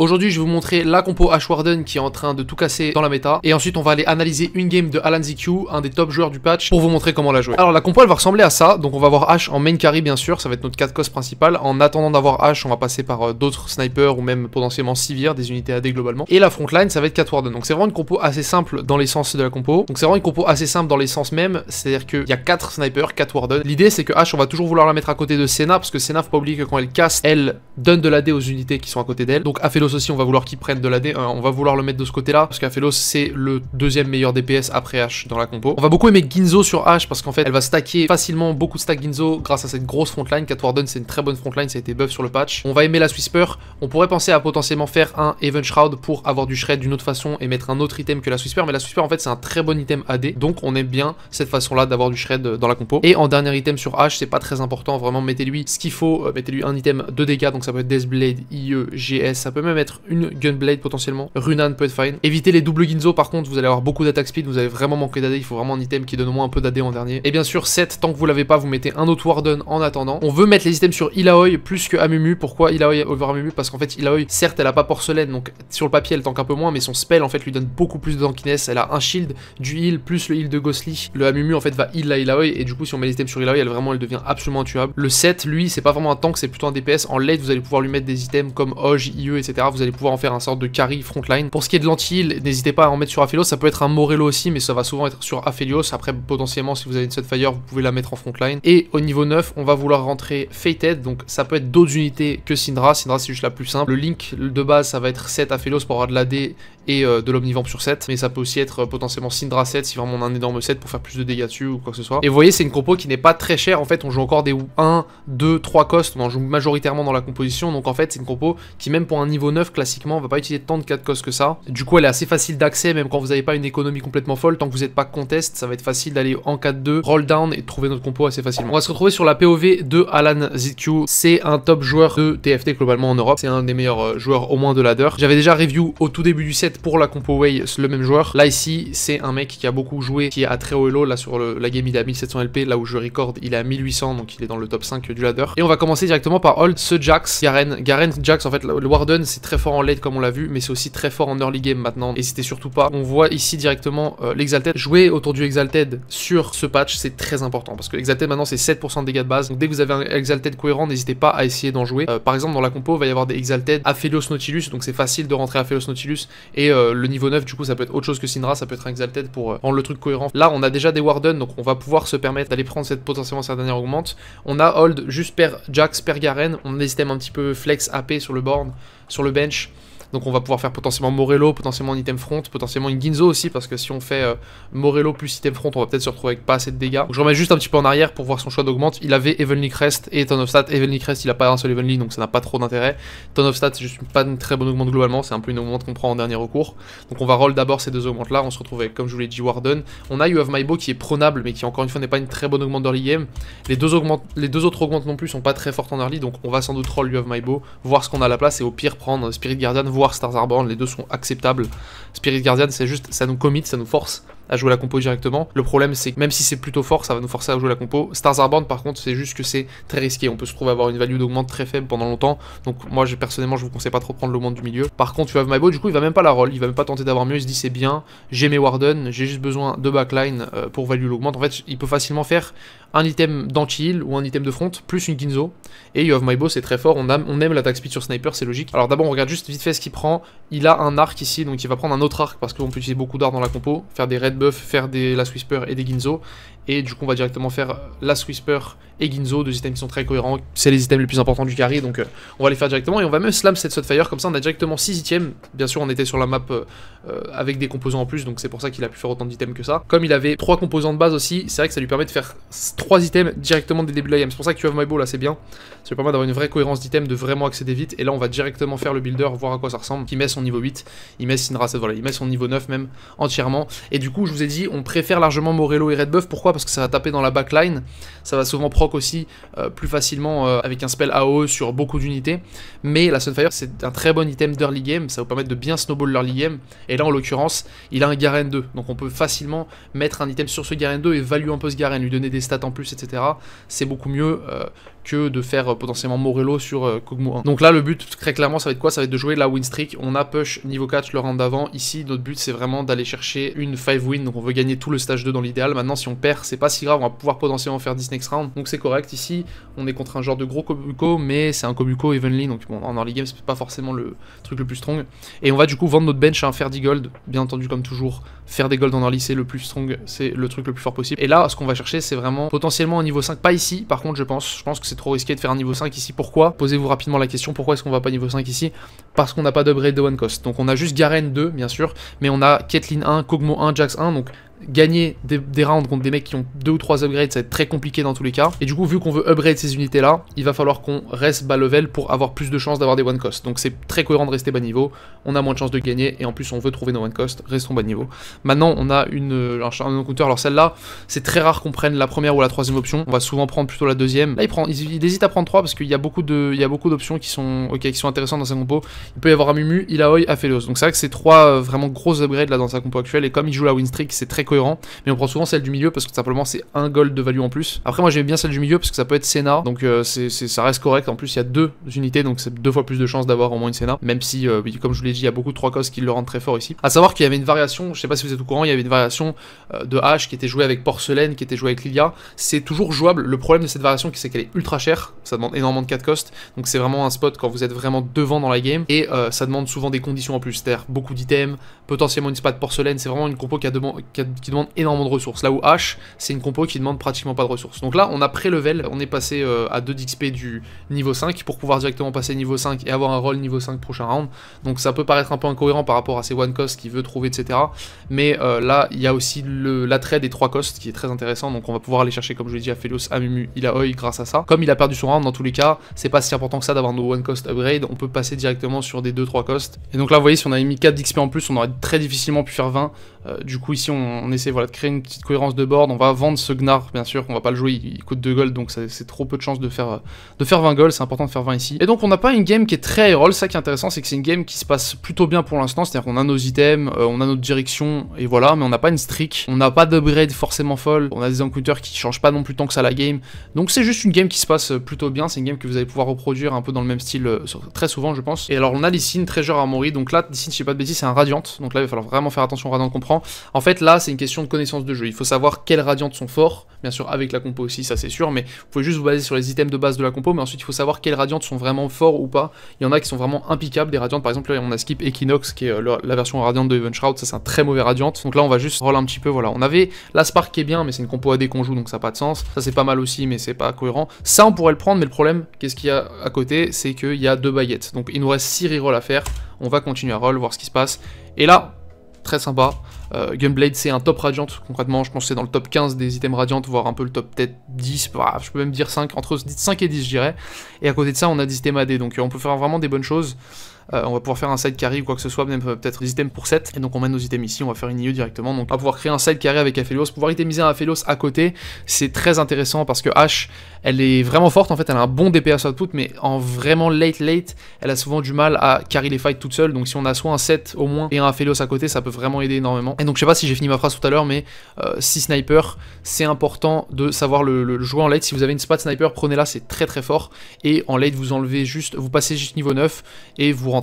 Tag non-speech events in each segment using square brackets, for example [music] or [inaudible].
Aujourd'hui, je vais vous montrer la compo Ash Warden qui est en train de tout casser dans la méta. Et ensuite, on va aller analyser une game de Alan ZQ, un des top joueurs du patch, pour vous montrer comment la jouer. Alors, la compo, elle va ressembler à ça. Donc, on va avoir Ash en main carry, bien sûr. Ça va être notre 4 cos principal. En attendant d'avoir Ash, on va passer par euh, d'autres snipers ou même potentiellement Sivir, des unités AD globalement. Et la frontline, ça va être 4 Warden. Donc, c'est vraiment une compo assez simple dans l'essence de la compo. Donc, c'est vraiment une compo assez simple dans l'essence même. C'est-à-dire qu'il y a 4 snipers, 4 Warden. L'idée, c'est que Ash, on va toujours vouloir la mettre à côté de Senna parce que Senna, faut pas oublier que quand elle casse, elle donne de l'AD aux unités qui sont à côté d'elle. Donc, aussi, on va vouloir qu'il prenne de la d hein. on va vouloir le mettre de ce côté-là, parce qu'Aphelos, c'est le deuxième meilleur DPS après H dans la compo. On va beaucoup aimer Ginzo sur H, parce qu'en fait, elle va stacker facilement beaucoup de stacks Ginzo grâce à cette grosse frontline. 4 Warden, c'est une très bonne frontline, ça a été buff sur le patch. On va aimer la Swisper, on pourrait penser à potentiellement faire un Event Shroud pour avoir du Shred d'une autre façon et mettre un autre item que la Swisper, mais la Swisper, en fait, c'est un très bon item AD, donc on aime bien cette façon-là d'avoir du Shred euh, dans la compo. Et en dernier item sur H, c'est pas très important, vraiment, mettez-lui ce qu'il faut, euh, mettez-lui un item de dégâts, donc ça peut être Deathblade, IE, GS, ça peut même mettre une Gunblade potentiellement. Runan peut être fine. Évitez les doubles Ginzo par contre, vous allez avoir beaucoup d'attaque speed, vous avez vraiment manquer d'AD, il faut vraiment un item qui donne au moins un peu d'AD en dernier. Et bien sûr 7, tant que vous l'avez pas, vous mettez un autre Warden en attendant. On veut mettre les items sur Ilaoi plus que Amumu. Pourquoi Ilaoi over Amumu Parce qu'en fait Ilaoi, certes elle a pas porcelaine, donc sur le papier elle tank un peu moins, mais son spell en fait lui donne beaucoup plus de tankiness. Elle a un shield, du heal, plus le heal de Ghostly. Le Amumu en fait va heal la Ilaoi, et du coup si on met les items sur Ilaoi, elle vraiment elle devient absolument intuable. Le 7, lui, c'est pas vraiment un tank, c'est plutôt un DPS. En late, vous allez pouvoir lui mettre des items comme Oge, IE, etc vous allez pouvoir en faire un sorte de carry frontline. Pour ce qui est de l'anti-heal, n'hésitez pas à en mettre sur Aphelios, ça peut être un Morello aussi, mais ça va souvent être sur Aphelios. Après, potentiellement, si vous avez une set fire vous pouvez la mettre en frontline. Et au niveau 9, on va vouloir rentrer Fated, donc ça peut être d'autres unités que Syndra. Syndra, c'est juste la plus simple. Le link de base, ça va être 7 Aphelios pour avoir de la d et euh, de l'Omnivamp sur 7, mais ça peut aussi être euh, potentiellement Syndra 7 si vraiment on a un énorme 7 pour faire plus de dégâts dessus ou quoi que ce soit. Et vous voyez, c'est une compo qui n'est pas très chère, en fait, on joue encore des 1, 2, 3 cost, on joue majoritairement dans la composition, donc en fait, c'est une compo qui même pour un niveau classiquement, on va pas utiliser tant de 4 cost que ça. Du coup, elle est assez facile d'accès, même quand vous n'avez pas une économie complètement folle. Tant que vous n'êtes pas contest, ça va être facile d'aller en 4-2, roll down et trouver notre compo assez facilement. On va se retrouver sur la POV de Alan ZQ. C'est un top joueur de TFT globalement en Europe. C'est un des meilleurs euh, joueurs au moins de ladder. J'avais déjà review au tout début du set pour la compo Way le même joueur. Là ici, c'est un mec qui a beaucoup joué, qui est à très haut elo. Là sur la game, il à 1700 LP. Là où je record, il est à 1800, donc il est dans le top 5 du ladder. Et on va commencer directement par hold ce Jax, Garen. Garen, Jax, en fait, le Warden, c'est très fort en late comme on l'a vu, mais c'est aussi très fort en early game maintenant. Et c'était surtout pas. On voit ici directement euh, l'Exalted. Jouer autour du Exalted sur ce patch, c'est très important parce que l'Exalted maintenant c'est 7% de dégâts de base. Donc dès que vous avez un Exalted cohérent, n'hésitez pas à essayer d'en jouer. Euh, par exemple, dans la compo, il va y avoir des Exalted Aphelios Nautilus, donc c'est facile de rentrer Aphelios Nautilus. Et euh, le niveau 9, du coup, ça peut être autre chose que Syndra, ça peut être un Exalted pour rendre le truc cohérent. Là, on a déjà des Warden, donc on va pouvoir se permettre d'aller prendre cette potentiellement cette dernière augmente. On a Hold juste per Jax, per Garen. On a des un petit peu flex AP sur le board sur le bench. Donc on va pouvoir faire potentiellement Morello, potentiellement un item front, potentiellement une Ginzo aussi, parce que si on fait euh, Morello plus item front, on va peut-être se retrouver avec pas assez de dégâts. Donc je remets juste un petit peu en arrière pour voir son choix d'augmente. Il avait Evenly Crest et Ton of Stat. Evenly Crest, il a pas un seul Evenly, donc ça n'a pas trop d'intérêt. Ton of Stat, c'est juste pas une très bonne augmente globalement, c'est un peu une augmente qu'on prend en dernier recours. Donc on va roll d'abord ces deux augmentes là, on se retrouve avec, comme je vous l'ai dit, Warden. On a You of My Bow qui est prenable, mais qui encore une fois n'est pas une très bonne augmente d'early game. Les deux, les deux autres augmentes non plus sont pas très fortes en early, donc on va sans doute roll You of My voir ce qu'on a à la place et au pire prendre Spirit Guardian, voire Stars les deux sont acceptables. Spirit Guardian, c'est juste, ça nous commit, ça nous force à jouer la compo directement. Le problème, c'est que même si c'est plutôt fort, ça va nous forcer à jouer la compo. Stars Arborn, par contre, c'est juste que c'est très risqué. On peut se trouver avoir une value d'augmente très faible pendant longtemps. Donc, moi, je, personnellement, je vous conseille pas trop prendre l'augmente du milieu. Par contre, you have my Bo, du coup, il va même pas la roll. Il va même pas tenter d'avoir mieux. Il se dit, c'est bien. J'ai mes Warden. J'ai juste besoin de backline euh, pour value l'augmente. En fait, il peut facilement faire un item d'anti-heal ou un item de front, plus une Ginzo. Et You Have My Bow, c'est très fort. On, aime, on aime l'attaque speed sur sniper, c'est logique. Alors d'abord, on regarde juste vite fait ce qu'il prend. Il a un arc ici, donc il va prendre un autre arc parce qu'on peut utiliser beaucoup d'arc dans la compo. Faire des raids faire des la Whisper et des Ginzo. Et du coup, on va directement faire la Whisper et Ginzo, deux items qui sont très cohérents. C'est les items les plus importants du carry donc euh, on va les faire directement. Et on va même slam cette fire comme ça on a directement 6 items. Bien sûr, on était sur la map euh, euh, avec des composants en plus, donc c'est pour ça qu'il a pu faire autant d'items que ça. Comme il avait trois composants de base aussi, c'est vrai que ça lui permet de faire 3 items directement dès le début de game C'est pour ça que tu have my ball, là, c'est bien. Ça lui permet d'avoir une vraie cohérence d'items, de vraiment accéder vite. Et là, on va directement faire le builder, voir à quoi ça ressemble. qui met son niveau 8, il met une 7, voilà, il met son niveau 9 même entièrement. Et du coup, je vous ai dit, on préfère largement Morello et red buff Pourquoi Parce que ça va taper dans la backline. Ça va souvent proc aussi euh, plus facilement euh, avec un spell AOE sur beaucoup d'unités. Mais la Sunfire, c'est un très bon item d'early game. Ça vous permet de bien snowball l'early game. Et là, en l'occurrence, il a un Garen 2. Donc on peut facilement mettre un item sur ce Garen 2 et valuer un peu ce Garen, lui donner des stats en plus, etc. C'est beaucoup mieux euh, que de faire euh, potentiellement Morello sur euh, Kogmo 1. Donc là, le but, très clairement, ça va être quoi Ça va être de jouer la win streak. On a push niveau 4 le round d'avant. Ici, notre but, c'est vraiment d'aller chercher une 5 win. Donc on veut gagner tout le stage 2 dans l'idéal. Maintenant, si on perd, c'est pas si grave. On va pouvoir potentiellement faire 10 next round. Donc c'est correct. Ici, on est contre un genre de gros Kobuko, mais c'est un Kobuko evenly. Donc bon, en early game, c'est pas forcément le truc le plus strong. Et on va du coup vendre notre bench à un Ferdy Gold, bien entendu, comme toujours, faire des golds dans early, lycée le plus strong, c'est le truc le plus fort possible. Et là, ce qu'on va chercher, c'est vraiment potentiellement un niveau 5. Pas ici, par contre, je pense. Je pense que c'est trop risqué de faire un niveau 5 ici. Pourquoi Posez-vous rapidement la question, pourquoi est-ce qu'on va pas niveau 5 ici Parce qu'on n'a pas d'upgrade de one cost. Donc on a juste Garen 2, bien sûr, mais on a Caitlyn 1, Kogmo 1, Jax 1, donc gagner des, rounds contre des mecs qui ont deux ou trois upgrades, ça va être très compliqué dans tous les cas. Et du coup, vu qu'on veut upgrade ces unités-là, il va falloir qu'on reste bas level pour avoir plus de chances d'avoir des one cost. Donc c'est très cohérent de rester bas niveau, on a moins de chances de gagner, et en plus on veut trouver nos one cost, restons bas niveau. Maintenant, on a une, un, encounter alors celle-là, c'est très rare qu'on prenne la première ou la troisième option, on va souvent prendre plutôt la deuxième. Là, il, prend, il, hésite à prendre trois parce qu'il y a beaucoup d'options qui, sont, qui sont intéressantes dans sa compo. Il peut y avoir un Amumu, Ilaoi, Aphelos. Donc c'est vrai que c'est trois euh, vraiment gros upgrades là dans sa compo actuelle, et comme il joue la win streak, c'est très cohérent. Mais on prend souvent celle du milieu parce que simplement c'est un gold de value en plus. Après, moi j'aime bien celle du milieu parce que ça peut être Senna. Donc euh, c'est ça reste correct. En plus, il y a deux unités. Donc c'est deux fois plus de chances d'avoir au moins une Senna. Même si, euh, comme je vous l'ai dit, il y a beaucoup de trois costes qui le rendent très fort ici. À savoir qu'il y avait une variation. Je sais pas si vous êtes au courant. Il y avait une variation euh, de H qui était jouée avec Porcelaine, qui était jouée avec Lilia. C'est toujours jouable. Le problème de cette variation, c'est qu'elle est ultra chère. Ça demande énormément de 4 cost. Donc c'est vraiment un spot quand vous êtes vraiment devant dans la game. Et ça demande souvent des conditions en plus. C'est-à-dire beaucoup d'items, potentiellement une spat porcelaine. C'est vraiment une compo qui a, de qui demande énormément de ressources. Là où H, c'est une compo qui demande pratiquement pas de ressources. Donc là, on a pré-level, on est passé euh, à 2 d'XP du niveau 5 pour pouvoir directement passer niveau 5 et avoir un rôle niveau 5 prochain round. Donc ça peut paraître un peu incohérent par rapport à ces one cost qui veut trouver, etc. Mais euh, là, il y a aussi l'attrait des 3 costs qui est très intéressant. Donc on va pouvoir aller chercher, comme je l'ai dit, à Felios, à a OI grâce à ça. Comme il a perdu son round, dans tous les cas, c'est pas si important que ça d'avoir nos one cost upgrade. On peut passer directement sur des 2-3 costs. Et donc là, vous voyez, si on avait mis 4 d'XP en plus, on aurait très difficilement pu faire 20. Euh, du coup, ici, on, on essaie voilà, de créer une petite cohérence de board. On va vendre ce Gnar, bien sûr, on va pas le jouer, il, coûte 2 gold, donc c'est trop peu de chance de faire, de faire 20 gold, c'est important de faire 20 ici. Et donc on n'a pas une game qui est très roll, ça qui est intéressant, c'est que c'est une game qui se passe plutôt bien pour l'instant, c'est-à-dire qu'on a nos items, euh, on a notre direction, et voilà, mais on n'a pas une streak, on n'a pas d'upgrade forcément folle, on a des encounters qui changent pas non plus tant que ça la game, donc c'est juste une game qui se passe euh, plutôt bien, c'est une game que vous allez pouvoir reproduire un peu dans le même style euh, très souvent, je pense. Et alors on a Lissine, Treasure Armory, donc là, Lissine, je sais pas de bêtises, c'est un Radiant, donc là il va falloir vraiment faire attention au Radiant comprend En fait là, c'est une de connaissance de jeu. Il faut savoir quelles radiantes sont forts, bien sûr avec la compo aussi, ça c'est sûr, mais vous pouvez juste vous baser sur les items de base de la compo, mais ensuite il faut savoir quelles radiantes sont vraiment forts ou pas. Il y en a qui sont vraiment impiccables, des radiantes, par exemple on a skip Equinox qui est euh, la version radiante de Even Shroud, ça c'est un très mauvais radiant, donc là on va juste roll un petit peu, voilà. On avait la Spark qui est bien, mais c'est une compo à qu'on joue, donc ça n'a pas de sens. Ça c'est pas mal aussi, mais c'est pas cohérent. Ça on pourrait le prendre, mais le problème, qu'est-ce qu'il y a à côté C'est qu'il y a deux baguettes, donc il nous reste 6 rerolls à faire. On va continuer à roll, voir ce qui se passe. Et là, très sympa, euh, Gunblade, c'est un top Radiant, concrètement, je pense que c'est dans le top 15 des items radiantes, voire un peu le top peut-être 10, bah, je peux même dire 5, entre 5 et 10, je dirais. Et à côté de ça, on a des items AD, donc euh, on peut faire vraiment des bonnes choses. Euh, on va pouvoir faire un side carry ou quoi que ce soit, même euh, peut-être des items pour 7. Et donc on met nos items ici, on va faire une IE directement. Donc on va pouvoir créer un side carry avec Aphelios, pouvoir itemiser un Aphelios à côté. C'est très intéressant parce que H, elle est vraiment forte en fait, elle a un bon DPS output, mais en vraiment late late, elle a souvent du mal à carry les fights toute seule. Donc si on a soit un 7 au moins et un Aphelios à côté, ça peut vraiment aider énormément. Et donc je sais pas si j'ai fini ma phrase tout à l'heure, mais 6 euh, si sniper, c'est important de savoir le, jouer en late. Si vous avez une spot sniper, prenez-la, c'est très très fort. Et en late, vous enlevez juste, vous passez juste niveau 9 et vous rentrez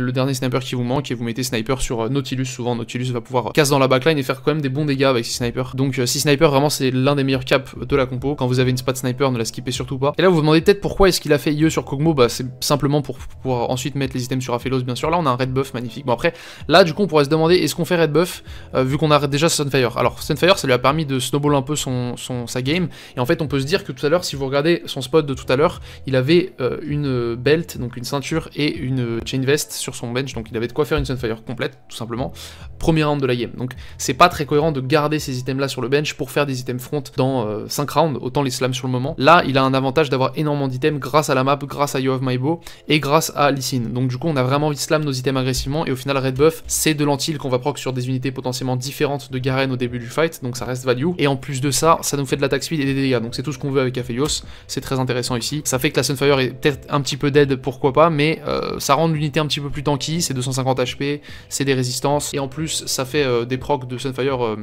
le dernier sniper qui vous manque et vous mettez sniper sur euh, Nautilus. Souvent, Nautilus va pouvoir euh, casser dans la backline et faire quand même des bons dégâts avec 6 snipers. Donc 6 euh, sniper, vraiment, c'est l'un des meilleurs caps de la compo. Quand vous avez une spot sniper, ne la skippez surtout pas. Et là, vous vous demandez peut-être pourquoi est-ce qu'il a fait IE sur Kogmo Bah, c'est simplement pour pouvoir ensuite mettre les items sur Aphelos, bien sûr. Là, on a un red buff magnifique. Bon, après, là, du coup, on pourrait se demander est-ce qu'on fait red buff vu qu'on a déjà Sunfire Alors, Sunfire, ça lui a permis de snowball un peu son, son, sa game. Et en fait, on peut se dire que tout à l'heure, si vous regardez son spot de tout à l'heure, il avait une belt, donc une ceinture et une veste sur son bench, donc il avait de quoi faire une Sunfire complète, tout simplement. Premier round de la game. Donc c'est pas très cohérent de garder ces items là sur le bench pour faire des items front dans 5 euh, rounds, autant les slams sur le moment. Là, il a un avantage d'avoir énormément d'items grâce à la map, grâce à You of My Bow et grâce à Sin, Donc du coup, on a vraiment envie de slam nos items agressivement et au final, Red Buff, c'est de l'antil qu'on va proc sur des unités potentiellement différentes de Garen au début du fight, donc ça reste value. Et en plus de ça, ça nous fait de l'attaque speed et des dégâts, donc c'est tout ce qu'on veut avec Aphelios. C'est très intéressant ici. Ça fait que la Sunfire est peut-être un petit peu dead, pourquoi pas, mais euh, ça rend unité un petit peu plus tanky, c'est 250 HP, c'est des résistances, et en plus ça fait euh, des procs de Sunfire euh,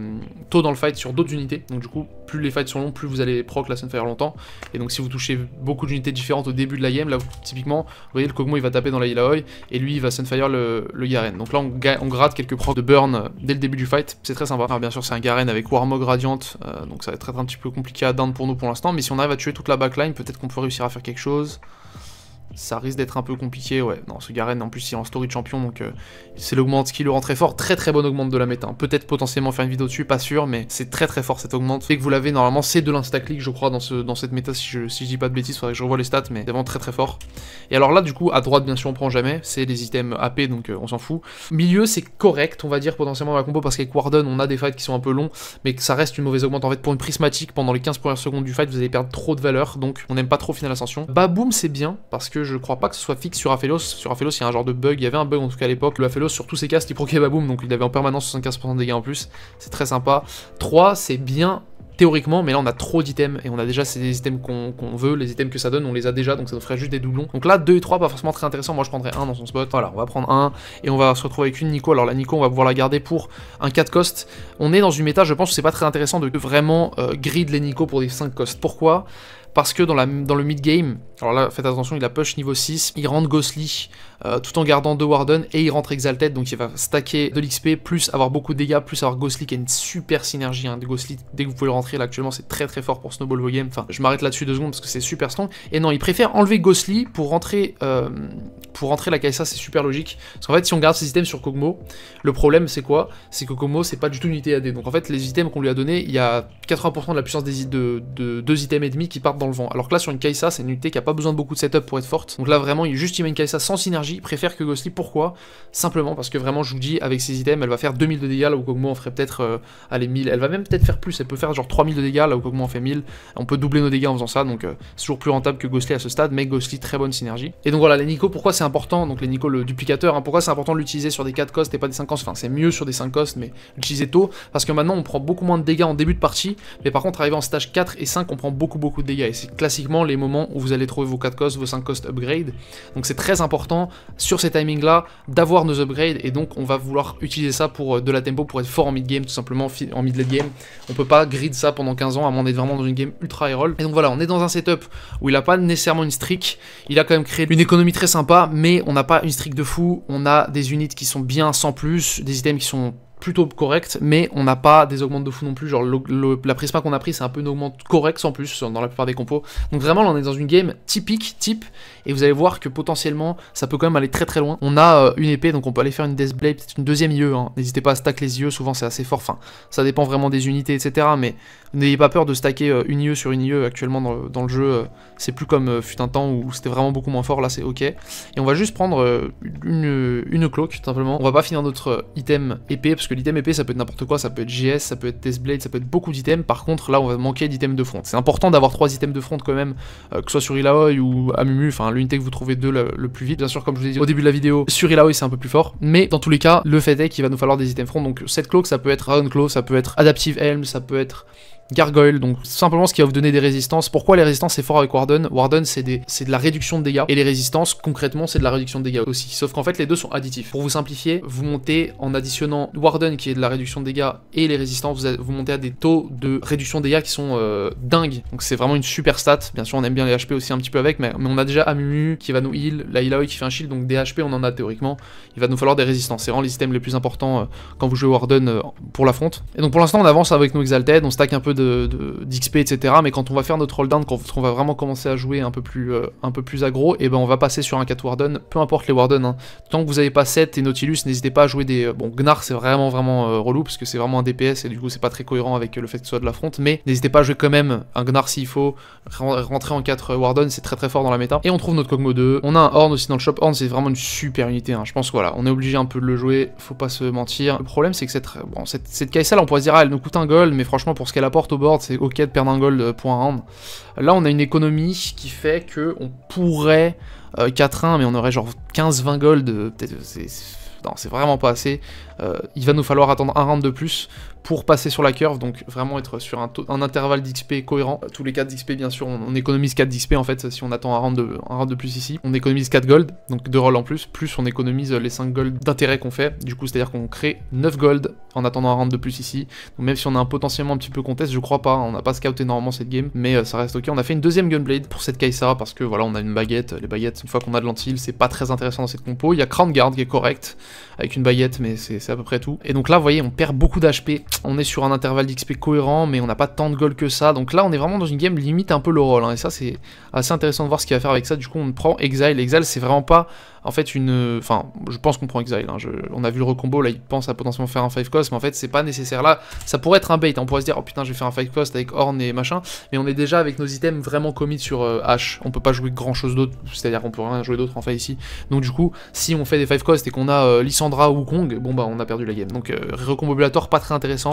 tôt dans le fight sur d'autres unités, donc du coup plus les fights sont longs, plus vous allez proc la Sunfire longtemps, et donc si vous touchez beaucoup d'unités différentes au début de la game, là typiquement, vous voyez le Kogmo il va taper dans la Illaoi et lui il va Sunfire le, Garen, donc là on, gratte quelques procs de burn euh, dès le début du fight, c'est très sympa. Alors bien sûr c'est un Garen avec Warmog Radiante, donc ça va être un petit peu compliqué à down pour nous pour l'instant, mais si on arrive à tuer toute la backline, peut-être qu'on peut réussir à faire quelque chose ça risque d'être un peu compliqué, ouais. Non, ce Garen, en plus, il est en story de champion, donc euh, c'est l'augmente qui le rend très fort. Très très bonne augmente de la méta. Hein. Peut-être potentiellement faire une vidéo dessus, pas sûr, mais c'est très très fort cette augmente. Fait que vous l'avez, normalement, c'est de l'instaclick, je crois, dans, cette méta, si je, si je dis pas de bêtises, faudrait que je revoie les stats, mais c'est vraiment très très fort. Et alors là, du coup, à droite, bien sûr, on prend jamais, c'est les items AP, donc euh, on s'en fout. Milieu, c'est correct, on va dire, potentiellement la compo, parce qu'avec Warden, on a des fights qui sont un peu longs, mais ça reste une mauvaise augmente. En fait, pour une prismatique, pendant les 15 premières secondes du fight, vous allez perdre trop de valeur, donc on n'aime pas trop Final Ascension. Baboom, c'est bien, parce que je crois pas que ce soit fixe sur Aphelos. Sur Aphelos, il y a un genre de bug, il y avait un bug en tout cas à l'époque. Le Aphelos, sur tous ses casques, il proquait Baboum, donc il avait en permanence 75% de dégâts en plus. C'est très sympa. 3, c'est bien théoriquement, mais là on a trop d'items et on a déjà ces items qu'on veut, les items que ça donne, on les a déjà, donc ça nous ferait juste des doublons. Donc là 2 et 3 pas forcément très intéressant, moi je prendrais 1 dans son spot. Voilà, on va prendre 1 et on va se retrouver avec une Nico. Alors la Nico on va pouvoir la garder pour un 4 cost. On est dans une méta, je pense que c'est pas très intéressant de vraiment euh, grid les Nico pour des 5 cost. Pourquoi parce que dans, la, dans le mid-game, alors là, faites attention, il a push niveau 6, il rentre Ghostly euh, tout en gardant deux Warden et il rentre Exalted, donc il va stacker de l'XP, plus avoir beaucoup de dégâts, plus avoir Ghostly qui a une super synergie. Hein. Ghostly, dès que vous pouvez le rentrer, là actuellement, c'est très très fort pour Snowball vos games. Enfin, je m'arrête là-dessus deux secondes parce que c'est super strong. Et non, il préfère enlever Ghostly pour rentrer, euh, pour rentrer la KSA, c'est super logique. Parce qu'en fait, si on garde ses items sur Kogmo, le problème c'est quoi C'est que Kogmo, c'est pas du tout une unité AD. Donc en fait, les items qu'on lui a donné, il y a 80% de la puissance des, deux items et demi qui partent dans le vent. Alors que là, sur une Kaisa, c'est une unité qui a pas besoin de beaucoup de setup pour être forte. Donc là, vraiment, il juste il met une Kaisa sans synergie, préfère que Ghostly. Pourquoi Simplement parce que vraiment, je vous dis, avec ses items, elle va faire 2000 de dégâts, là où Kog'Maw en ferait peut-être, à les 1000. Elle va même peut-être faire plus, elle peut faire genre 3000 de dégâts, là où Kog'Maw en fait 1000. On peut doubler nos dégâts en faisant ça, donc euh, c'est toujours plus rentable que Ghostly à ce stade, mais Ghostly, très bonne synergie. Et donc voilà, les Nico, pourquoi c'est important Donc les Nico, le duplicateur, hein, pourquoi c'est important de l'utiliser sur des 4 costes et pas des 5 cost Enfin, c'est mieux sur des 5 costes, mais l'utiliser tôt, parce que maintenant, on prend beaucoup moins de dégâts en début de partie, mais par contre, arrivé en stage 4 et 5, on prend beaucoup, beaucoup de dégâts, c'est classiquement les moments où vous allez trouver vos 4 costs, vos 5 costs upgrade. Donc c'est très important sur ces timings là d'avoir nos upgrades et donc on va vouloir utiliser ça pour euh, de la tempo pour être fort en mid game tout simplement en mid late game. On peut pas grid ça pendant 15 ans à moins d'être vraiment dans une game ultra roll. Et donc voilà, on est dans un setup où il a pas nécessairement une streak, il a quand même créé une économie très sympa mais on n'a pas une streak de fou, on a des units qui sont bien sans plus, des items qui sont plutôt correct, mais on n'a pas des augmentes de fou non plus. Genre la prise la prisma qu'on a pris, c'est un peu une augmente correcte sans plus dans la plupart des compos. Donc vraiment, là, on est dans une game typique, type, et vous allez voir que potentiellement, ça peut quand même aller très très loin. On a euh, une épée, donc on peut aller faire une Deathblade, peut-être une deuxième IE. Hein. N'hésitez pas à stack les IE, souvent c'est assez fort. Enfin, ça dépend vraiment des unités, etc. Mais n'ayez pas peur de stacker euh, une IE sur une IE actuellement dans le, jeu. Euh, c'est plus comme fut un temps où c'était vraiment beaucoup moins fort, là c'est ok. Et on va juste prendre une, une cloque, tout simplement. On va pas finir notre item épée, parce parce que l'item épée, ça peut être n'importe quoi, ça peut être GS, ça peut être blade, ça peut être beaucoup d'items. Par contre, là, on va manquer d'items de front. C'est important d'avoir trois items de front quand même, euh, que ce soit sur Ilaoi ou Amumu, enfin l'unité que vous trouvez deux le, plus vite. Bien sûr, comme je vous ai dit au début de la vidéo, sur Ilaoi, c'est un peu plus fort. Mais dans tous les cas, le fait est qu'il va nous falloir des items front. Donc cette cloak, ça peut être Round Claw, ça peut être Adaptive Helm, ça peut être Gargoyle, donc simplement ce qui va vous donner des résistances. Pourquoi les résistances c'est fort avec Warden Warden c'est de la réduction de dégâts et les résistances concrètement c'est de la réduction de dégâts aussi. Sauf qu'en fait les deux sont additifs. Pour vous simplifier, vous montez en additionnant Warden qui est de la réduction de dégâts et les résistances, vous, vous montez à des taux de réduction de dégâts qui sont euh, dingues. Donc c'est vraiment une super stat. Bien sûr on aime bien les HP aussi un petit peu avec, mais, on a déjà Amumu qui va nous heal, la qui fait un shield, donc des HP on en a théoriquement. Il va nous falloir des résistances. C'est vraiment les items les plus importants euh, quand vous jouez Warden euh, pour l'affront. Et donc pour l'instant on avance avec nos Exalted, on stack un peu d'XP, etc. Mais quand on va faire notre roll down quand on va vraiment commencer à jouer un peu plus, euh, un peu plus aggro, et eh ben on va passer sur un 4 Warden, peu importe les Warden. Hein. Tant que vous n'avez pas 7 et Nautilus, n'hésitez pas à jouer des... Euh, bon, Gnar c'est vraiment vraiment euh, relou, parce que c'est vraiment un DPS, et du coup c'est pas très cohérent avec le fait que ce soit de la fronte, mais n'hésitez pas à jouer quand même un Gnar s'il faut, rentrer en 4 Warden, c'est très très fort dans la méta. Et on trouve notre Kog'Maw 2, on a un Horn aussi dans le shop, Horn c'est vraiment une super unité, hein. je pense voilà, on est obligé un peu de le jouer, faut pas se mentir. Le problème c'est que cette, bon, cette, KSL, on pourrait dire, ah, elle nous coûte un gold, mais franchement pour ce qu'elle apporte, au board, c'est ok de perdre un gold euh, pour un round. Là, on a une économie qui fait que on pourrait 4-1, euh, mais on aurait genre 15-20 gold, euh, peut-être, c'est vraiment pas assez. Euh, il va nous falloir attendre un round de plus pour passer sur la curve, donc vraiment être sur un, intervalle d'XP cohérent. Euh, tous les 4 d'XP, bien sûr, on, économise 4 d'XP en fait, si on attend un round, de, un round de plus ici. On économise 4 gold, donc 2 rolls en plus, plus on économise les 5 gold d'intérêt qu'on fait. Du coup, c'est-à-dire qu'on crée 9 gold en attendant un round de plus ici. Donc même si on a un potentiellement un petit peu contest, je crois pas, hein, on n'a pas scouté énormément cette game, mais euh, ça reste ok. On a fait une deuxième Gunblade pour cette Kaisa, parce que voilà, on a une baguette. Les baguettes, une fois qu'on a de l'antile, c'est pas très intéressant dans cette compo. Il y a Crown Guard qui est correct avec une baguette, mais c'est c'est à peu près tout. Et donc là, vous voyez, on perd beaucoup d'HP. On est sur un intervalle d'XP cohérent, mais on n'a pas tant de gold que ça. Donc là, on est vraiment dans une game limite un peu le rôle. Hein. et ça, c'est assez intéressant de voir ce qu'il va faire avec ça. Du coup, on prend Exile. Exile, c'est vraiment pas en fait une... Enfin, je pense qu'on prend Exile, hein, on a vu le recombo, là il pense à potentiellement faire un 5 cost, mais en fait c'est pas nécessaire là, ça pourrait être un bait, hein. on pourrait se dire oh putain je vais faire un 5 cost avec Horn et machin, mais on est déjà avec nos items vraiment commit sur euh, H, on peut pas jouer grand chose d'autre, c'est-à-dire qu'on peut rien jouer d'autre en fait ici, donc du coup si on fait des 5 cost et qu'on a euh, Lissandra ou Kong, bon bah on a perdu la game, donc euh, recombobulator pas très intéressant,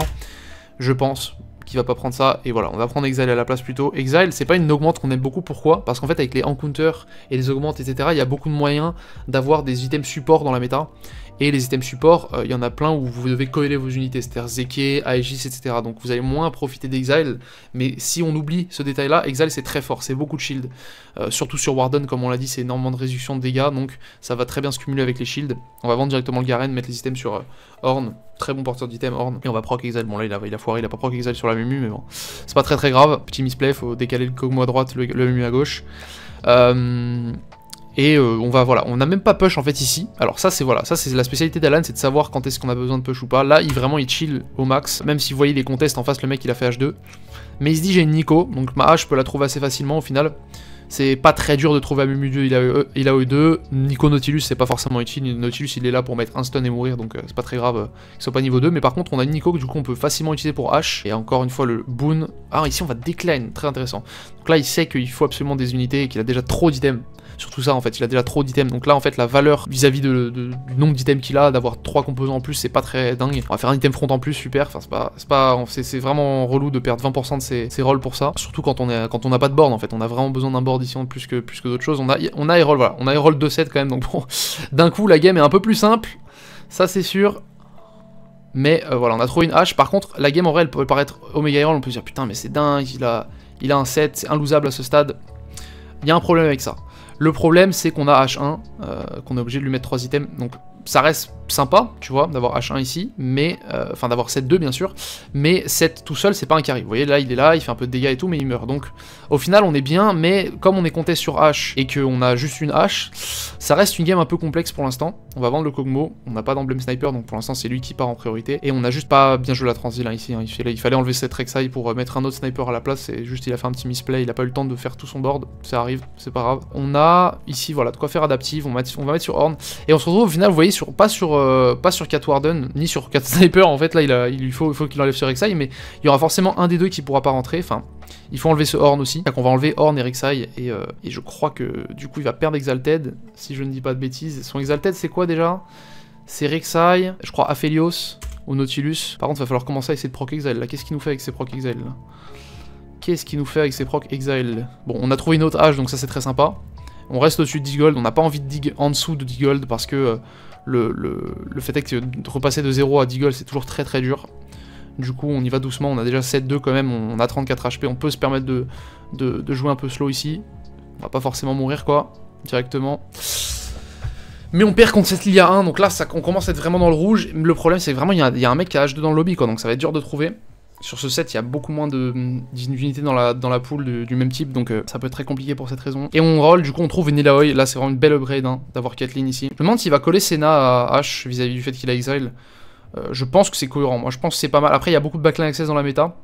je pense, qui va pas prendre ça, et voilà, on va prendre Exile à la place plutôt. Exile, c'est pas une augmente qu'on aime beaucoup, pourquoi Parce qu'en fait, avec les encounters et les augmentes, etc., il y a beaucoup de moyens d'avoir des items support dans la méta, et les items support, euh, il y en a plein où vous devez coller vos unités, c'est-à-dire Zeke, Aegis, etc. Donc vous allez moins profiter d'Exile, mais si on oublie ce détail-là, Exile c'est très fort, c'est beaucoup de shield. Euh, surtout sur Warden, comme on l'a dit, c'est énormément de réduction de dégâts, donc ça va très bien se cumuler avec les shields. On va vendre directement le Garen, mettre les items sur euh, Horn, très bon porteur d'items Horn, et on va proc Exile. Bon là il a, foiré, il a pas proc Exile sur la Mumu, mais bon, c'est pas très très grave. Petit misplay, faut décaler le Kogmo à droite, le, MMU à gauche. Euh... Et euh, on va voilà, on n'a même pas push en fait ici. Alors ça c'est voilà, ça c'est la spécialité d'Alan, c'est de savoir quand est-ce qu'on a besoin de push ou pas. Là il vraiment il chill au max, même si vous voyez les contests en face le mec il a fait H2. Mais il se dit j'ai une Nico, donc ma H peut la trouver assez facilement au final. C'est pas très dur de trouver à Mumu 2, il a, euh, il a 2 Nico Nautilus, c'est pas forcément utile. Nautilus, il est là pour mettre un stun et mourir, donc euh, c'est pas très grave qu'il soit pas niveau 2. Mais par contre, on a une Nico que du coup on peut facilement utiliser pour H. Et encore une fois, le Boon. Ah, ici on va Decline, très intéressant. Donc là, il sait qu'il faut absolument des unités et qu'il a déjà trop d'items sur tout ça en fait. Il a déjà trop d'items. Donc là en fait la valeur vis-à-vis de, du nombre d'items qu'il a, d'avoir trois composants en plus, c'est pas très dingue. On va faire un item front en plus, super. Enfin c'est pas, c'est c'est vraiment relou de perdre 20% de ses, rolls pour ça. Surtout quand on est, quand on n'a pas de board en fait. On a vraiment besoin d'un board ici en plus que plus que d'autres choses. On a, on a roll voilà, on a roll 2-7 quand même. Donc bon, [laughs] d'un coup la game est un peu plus simple. Ça c'est sûr. Mais euh, voilà, on a trouvé une hache. Par contre, la game en vrai, elle pourrait paraître Omega Roll. On peut se dire putain, mais c'est dingue, il a, il a un 7, c'est inlousable à ce stade. Il y a un problème avec ça. Le problème, c'est qu'on a H1, euh, qu'on est obligé de lui mettre 3 items, donc ça reste sympa, tu vois, d'avoir H1 ici, mais, euh, enfin d'avoir 7-2 bien sûr, mais 7 tout seul c'est pas un carry, vous voyez là il est là, il fait un peu de dégâts et tout, mais il meurt, donc au final on est bien, mais comme on est compté sur H et qu'on a juste une H, ça reste une game un peu complexe pour l'instant, on va vendre le Kogmo, on n'a pas d'emblème sniper, donc pour l'instant c'est lui qui part en priorité, et on n'a juste pas bien joué la transil ici, hein. Il, fallait, enlever cette Rek'Sai pour euh, mettre un autre sniper à la place, et juste il a fait un petit misplay, il a pas eu le temps de faire tout son board, ça arrive, c'est pas grave, on a ici voilà de quoi faire adaptive, on, va mettre sur Horn, et on se retrouve au final vous voyez sur, pas sur euh, pas sur Cat Warden, ni sur Cat Sniper, en fait, là, il, a, faut, qu'il enlève ce Rek'Sai, mais il y aura forcément un des deux qui pourra pas rentrer, enfin, il faut enlever ce Horn aussi, donc on va enlever Horn et Rek'Sai, euh, et, je crois que, du coup, il va perdre Exalted, si je ne dis pas de bêtises. Son Exalted, c'est quoi, déjà C'est Rek'Sai, je crois Aphelios, ou Nautilus. Par contre, il va falloir commencer à essayer de proc Exile, là. Qu'est-ce qu'il nous fait avec ses proc Exile, Qu'est-ce qu'il nous fait avec ses proc Exile Bon, on a trouvé une autre hache, donc ça, c'est très sympa on reste au-dessus de 10 on n'a pas envie de dig en dessous de 10 parce que euh, le, fait est que de repasser de 0 à 10 Deagle, c'est toujours très très dur. Du coup, on y va doucement. On a déjà 7-2 quand même. On a 34 HP. On peut se permettre de, de, jouer un peu slow ici. On va pas forcément mourir, quoi. Directement. Mais on perd contre cette lia 1. Donc là, ça, on commence à être vraiment dans le rouge. Le problème, c'est vraiment il y, il y, a un mec qui a H2 dans le lobby, quoi. Donc ça va être dur de trouver. Sur ce set, il y a beaucoup moins d'unités dans la, dans la poule du, même type, donc euh, ça peut être très compliqué pour cette raison. Et on roll, du coup, on trouve une Là, c'est vraiment une belle upgrade hein, d'avoir Kathleen ici. Je me demande s'il va coller Senna à H vis-à-vis du fait qu'il a Exile. Euh, je pense que c'est cohérent. Moi, je pense que c'est pas mal. Après, il y a beaucoup de backline access dans la méta.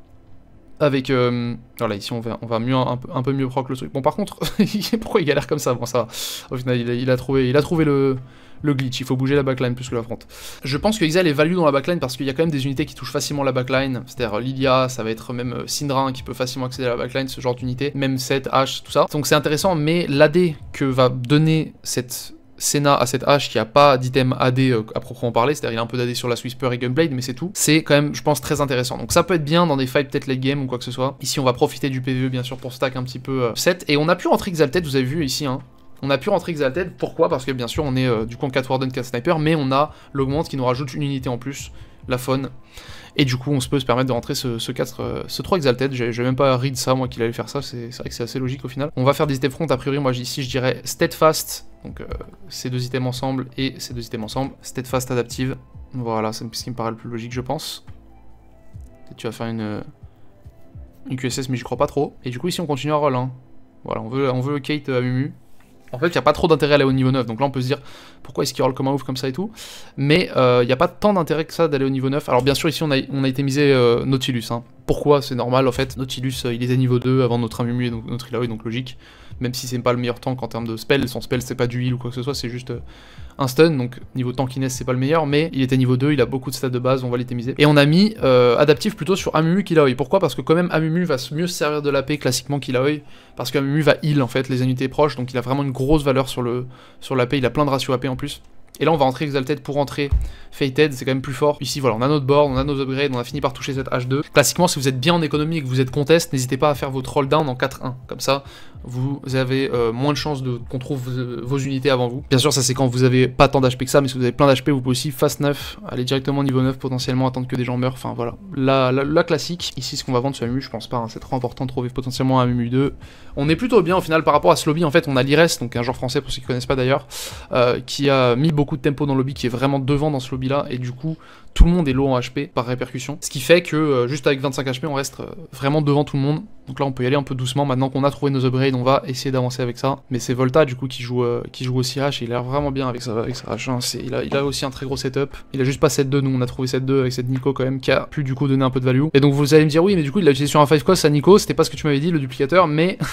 Avec. Euh, alors Voilà, ici, on va, on va mieux, un, peu, un peu mieux proc le truc. Bon, par contre, [laughs] pourquoi il galère comme ça Bon, ça. Au final, il a trouvé, il a trouvé le, le glitch, il faut bouger la backline plus que la front. Je pense que Xal est value dans la backline parce qu'il y a quand même des unités qui touchent facilement la backline, c'est-à-dire euh, Lilia, ça va être même euh, Syndra qui peut facilement accéder à la backline, ce genre d'unité, même 7, H, tout ça. Donc c'est intéressant, mais l'AD que va donner cette Senna à cette h qui a pas d'item AD euh, à proprement parler, c'est-à-dire il a un peu d'AD sur la Swisper et Gunblade, mais c'est tout. C'est quand même, je pense, très intéressant. Donc ça peut être bien dans des fights peut-être late game ou quoi que ce soit. Ici, on va profiter du PvE bien sûr pour stack un petit peu 7. Et on a pu rentrer Exalted, vous avez vu ici, hein, on a pu rentrer Exalted, pourquoi Parce que bien sûr on est euh, du coup en 4 Warden 4 Sniper, mais on a l'augment qui nous rajoute une unité en plus, la faune. Et du coup on se peut se permettre de rentrer ce, ce 4, euh, ce 3 Exalted, vais même pas read ça moi qu'il allait faire ça, c'est vrai que c'est assez logique au final. On va faire des items front, a priori moi ici je dirais Steadfast, donc euh, ces deux items ensemble et ces deux items ensemble, Steadfast Adaptive, voilà c'est ce qui me paraît le plus logique je pense. tu vas faire une, QSS mais je crois pas trop. Et du coup ici on continue à roll, hein. voilà on veut, on veut Kate à Mumu. En fait, il n'y a pas trop d'intérêt à aller au niveau 9. Donc là, on peut se dire pourquoi est-ce qu'il roll comme un ouf comme ça et tout. Mais euh, il n'y a pas tant d'intérêt que ça d'aller au niveau 9. Alors, bien sûr, ici, on a, on été misé euh, Nautilus. Hein pourquoi, c'est normal en fait. Nautilus, euh, il était niveau 2 avant notre Amumu et donc notre Illaoi, donc logique. Même si c'est pas le meilleur tank en termes de spell, son spell c'est pas du heal ou quoi que ce soit, c'est juste euh, un stun, donc niveau tankiness c'est pas le meilleur, mais il était niveau 2, il a beaucoup de stats de base, on va l'itemiser. Et on a mis euh, adaptif plutôt sur Amumu qu'Illaoi. Pourquoi Parce que quand même Amumu va mieux se servir de la paix classiquement qu'Illaoi, parce qu'Amumu va heal en fait les unités proches, donc il a vraiment une grosse valeur sur le sur il a plein de ratios AP en plus. Et là, on va entrer Exalted pour entrer Fated, c'est quand même plus fort. Ici, voilà, on a notre board, on a nos upgrades, on a fini par toucher cette H2. Classiquement, si vous êtes bien en économie et que vous êtes contest, n'hésitez pas à faire votre roll down en 4-1. Comme ça, vous avez euh, moins de chances de, qu'on trouve euh, vos, unités avant vous. Bien sûr, ça c'est quand vous avez pas tant d'HP que ça, mais si vous avez plein d'HP, vous pouvez aussi face 9, aller directement niveau 9, potentiellement attendre que des gens meurent, enfin voilà. La, classique, ici ce qu'on va vendre sur MU, je pense pas, hein. c'est trop important de trouver potentiellement un MU2. On est plutôt bien au final par rapport à ce lobby, en fait on a l'IRES, donc un genre français pour ceux qui connaissent pas d'ailleurs, euh, qui a mis beaucoup de tempo dans le lobby, qui est vraiment devant dans ce lobby là, et du coup tout le monde est low en HP par répercussion. Ce qui fait que euh, juste avec 25 HP, on reste euh, vraiment devant tout le monde. Donc là, on peut y aller un peu doucement. Maintenant qu'on a trouvé nos upgrades, on va essayer d'avancer avec ça. Mais c'est Volta, du coup, qui joue, euh, qui joue aussi H. Et il a l'air vraiment bien avec sa, avec H. Hein. Il, a, il, a, aussi un très gros setup. Il a juste pas 7-2. Nous, on a trouvé 7-2 avec cette Nico quand même, qui a pu du coup donner un peu de value. Et donc, vous allez me dire, oui, mais du coup, il l'a utilisé sur un 5 cost à Nico. C'était pas ce que tu m'avais dit, le duplicateur. Mais [laughs]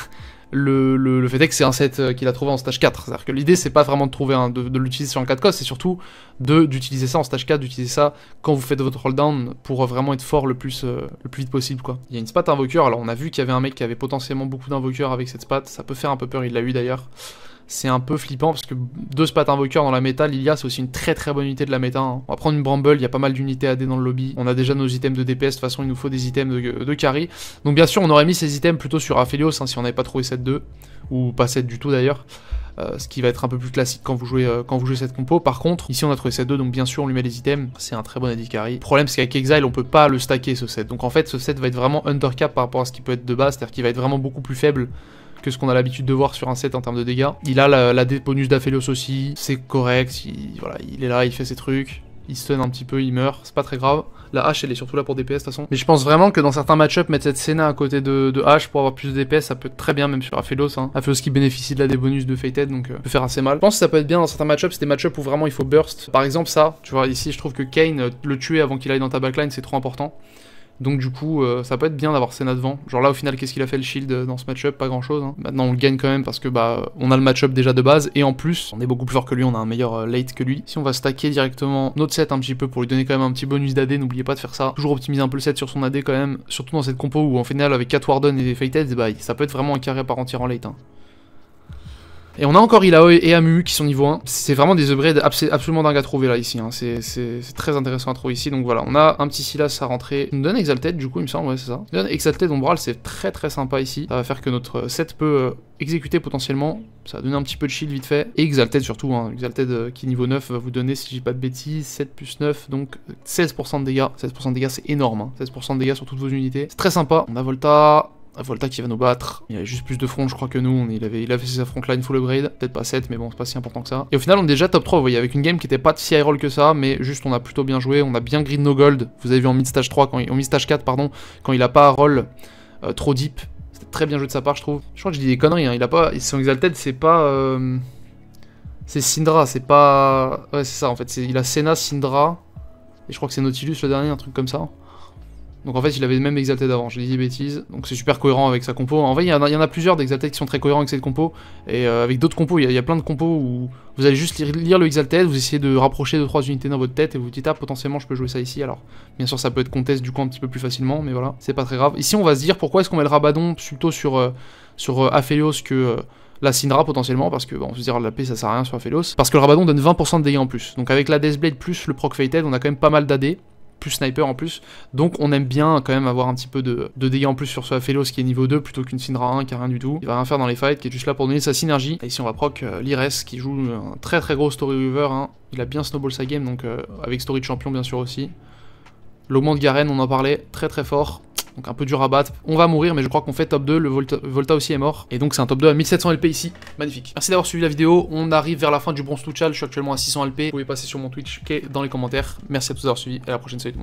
le, le, fait est que c'est un set euh, qu'il a trouvé en stage 4. C'est-à-dire que l'idée, c'est pas vraiment de trouver un, de, l'utiliser sur un 4 cos, c'est surtout de d'utiliser ça en stage 4, d'utiliser ça quand vous faites votre roll down pour euh, vraiment être fort le plus, euh, le plus vite possible. quoi. Il y a une spat invoqueur, alors on a vu qu'il y avait un mec qui avait potentiellement beaucoup d'invoqueurs avec cette spat, ça peut faire un peu peur, il l'a eu d'ailleurs c'est un peu flippant parce que deux spats invoqueurs dans la méta, Lilia c'est aussi une très très bonne unité de la méta. Hein. On va prendre une Bramble, il y a pas mal d'unités AD dans le lobby, on a déjà nos items de DPS, de toute façon il nous faut des items de, carry. Donc bien sûr on aurait mis ces items plutôt sur Aphelios hein, si on n'avait pas trouvé cette 2 ou pas cette du tout d'ailleurs. Euh, ce qui va être un peu plus classique quand vous jouez euh, quand vous jouez cette compo. Par contre, ici on a trouvé cette 2 donc bien sûr on lui met les items, c'est un très bon carry. Le problème c'est qu'avec Exile on peut pas le stacker ce set, donc en fait ce set va être vraiment undercap par rapport à ce qui peut être de base, c'est-à-dire qu'il va être vraiment beaucoup plus faible que ce qu'on a l'habitude de voir sur un set en termes de dégâts. Il a la, débonus bonus aussi, c'est correct, il, voilà, il est là, il fait ses trucs, il stun un petit peu, il meurt, c'est pas très grave. La hache elle est surtout là pour DPS de toute façon. Mais je pense vraiment que dans certains matchups mettre cette Senna à côté de, de hache pour avoir plus de DPS, ça peut être très bien même sur Aphelos. Hein. Aphelos qui bénéficie de la débonus de Fated, donc euh, peut faire assez mal. Je pense que ça peut être bien dans certains match c'est des matchups où vraiment il faut burst. Par exemple ça, tu vois ici je trouve que Kane, euh, le tuer avant qu'il aille dans ta backline, c'est trop important. Donc du coup, euh, ça peut être bien d'avoir Senna devant. Genre là, au final, qu'est-ce qu'il a fait le Shield euh, dans ce match Pas grand-chose. Hein. Maintenant, on le gagne quand même parce que bah on a le match-up déjà de base et en plus, on est beaucoup plus fort que lui, on a un meilleur euh, late que lui. Si on va stacker directement notre set un petit peu pour lui donner quand même un petit bonus d'AD, n'oubliez pas de faire ça. Toujours optimiser un peu le set sur son AD quand même, surtout dans cette compo où en final avec 4 Warden et des Fated, bah ça peut être vraiment un carré par entier en late. Hein. Et on a encore Ilaoi et Amu qui sont niveau 1. C'est vraiment des upgrades absolument dingues à trouver là ici. Hein. C'est très intéressant à trouver ici. Donc voilà, on a un petit Silas à rentrer. Il nous donne Exalted du coup, il me semble, ouais, c'est ça. Il nous donne Exalted Ombral, c'est très très sympa ici. Ça va faire que notre set peut euh, exécuter potentiellement. Ça va donner un petit peu de shield vite fait. Et Exalted surtout, hein. Exalted euh, qui qui niveau 9 va vous donner, si j'ai pas de bêtises, 7 plus 9, donc 16% euh, de dégâts. 16% de dégâts, c'est énorme. 16% hein. de dégâts sur toutes vos unités. C'est très sympa. On a Volta, ah, Volta qui va nous battre. Il y avait juste plus de front, je crois, que nous. Il avait, il avait ses affronts là, une full upgrade. Peut-être pas 7, mais bon, c'est pas si important que ça. Et au final, on est déjà top 3, vous voyez, avec une game qui était pas si high roll que ça, mais juste on a plutôt bien joué. On a bien grid nos gold. Vous avez vu en mid-stage 3, quand en mid-stage 4, pardon, quand il a pas roll euh, trop deep. C'était très bien joué de sa part, je trouve. Je crois que je dis des conneries, hein. Il a pas. Son Exalted, c'est pas. Euh, c'est Syndra, c'est pas. Ouais, c'est ça en fait. Il a Senna, Syndra. Et je crois que c'est Nautilus le dernier, un truc comme ça. Donc en fait, il avait même exalté d'avant, j'ai dit bêtises. Donc c'est super cohérent avec sa compo. En vrai, il y, en a, plusieurs d'exalted qui sont très cohérents avec cette compo. Et euh, avec d'autres compos, il y, a, plein de compos où vous allez juste lire, le exalted, vous essayez de rapprocher 2-3 unités dans votre tête et vous vous dites, ah, potentiellement, je peux jouer ça ici. Alors, bien sûr, ça peut être conteste du coup un petit peu plus facilement, mais voilà, c'est pas très grave. Ici, on va se dire pourquoi est-ce qu'on met le Rabadon plutôt sur, euh, sur euh, Aphelios que la Syndra potentiellement, parce que bon, on se dire la paix ça sert à rien sur Aphelios, parce que le Rabadon donne 20% de dégâts en plus. Donc avec la Deathblade plus le proc Fated, on a quand même pas mal d'AD, plus sniper en plus. Donc on aime bien quand même avoir un petit peu de, de dégâts en plus sur ce Aphelos qui est niveau 2 plutôt qu'une Syndra 1 qui a rien du tout. Il va rien faire dans les fights, qui est juste là pour donner sa synergie. Et ici on va proc euh, l'Ires qui joue un très très gros Story Weaver. Hein. Il a bien snowball sa game, donc euh, avec Story de champion bien sûr aussi. L'augment de Garen, on en parlait, très très fort donc un peu dur à battre. On va mourir, mais je crois qu'on fait top 2, le Volta, aussi est mort. Et donc c'est un top 2 à 1700 LP ici, magnifique. Merci d'avoir suivi la vidéo, on arrive vers la fin du bronze Tuchal, je suis actuellement à 600 LP, vous pouvez passer sur mon Twitch qui dans les commentaires. Merci à tous d'avoir suivi, à la prochaine, salut tout le monde.